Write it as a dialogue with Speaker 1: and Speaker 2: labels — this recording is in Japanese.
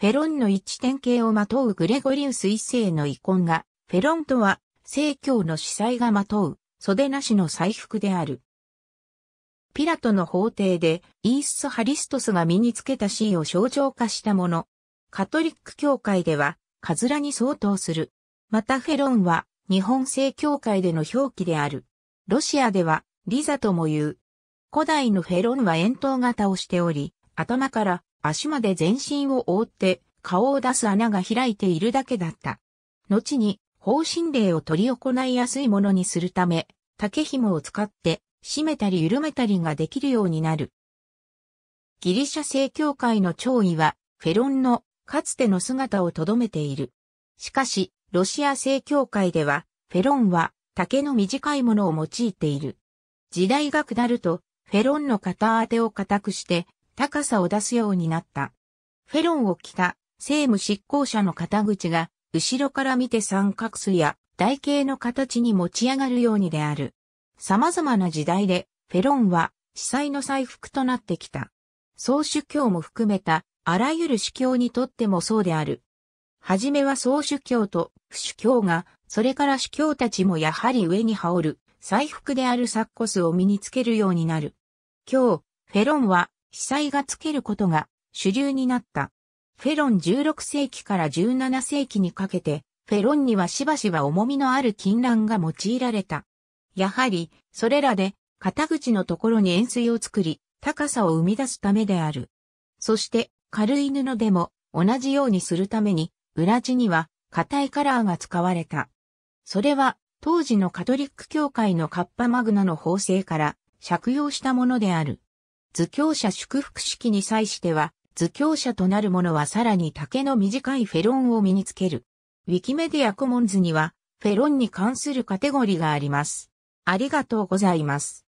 Speaker 1: フェロンの一致典型をまとうグレゴリウス一世の遺恨が、フェロンとは、聖教の司祭がまとう、袖なしの彩服である。ピラトの法廷で、イース・ハリストスが身につけたシーを象徴化したもの。カトリック教会では、カズラに相当する。またフェロンは、日本正教会での表記である。ロシアでは、リザとも言う。古代のフェロンは円筒型をしており、頭から足まで全身を覆って顔を出す穴が開いているだけだった。後に、方針令を取り行いやすいものにするため、竹紐を使って締めたり緩めたりができるようになる。ギリシャ正教会の弔位は、フェロンのかつての姿をとどめている。しかし、ロシア正教会では、フェロンは竹の短いものを用いている。時代が下ると、フェロンの片当てを固くして、高さを出すようになった。フェロンを着た政務執行者の肩口が後ろから見て三角錐や台形の形に持ち上がるようにである。様々な時代でフェロンは司祭の祭服となってきた。総主教も含めたあらゆる主教にとってもそうである。はじめは総主教と不主教が、それから主教たちもやはり上に羽織る、祭服であるサッコスを身につけるようになる。今日、フェロンは被災がつけることが主流になった。フェロン16世紀から17世紀にかけて、フェロンにはしばしば重みのある金蘭が用いられた。やはり、それらで、肩口のところに円錐を作り、高さを生み出すためである。そして、軽い布でも同じようにするために、裏地には硬いカラーが使われた。それは、当時のカトリック教会のカッパマグナの縫製から借用したものである。図教者祝福式に際しては、図教者となる者はさらに竹の短いフェロンを身につける。ウィキメディアコモンズには、フェロンに関するカテゴリーがあります。ありがとうございます。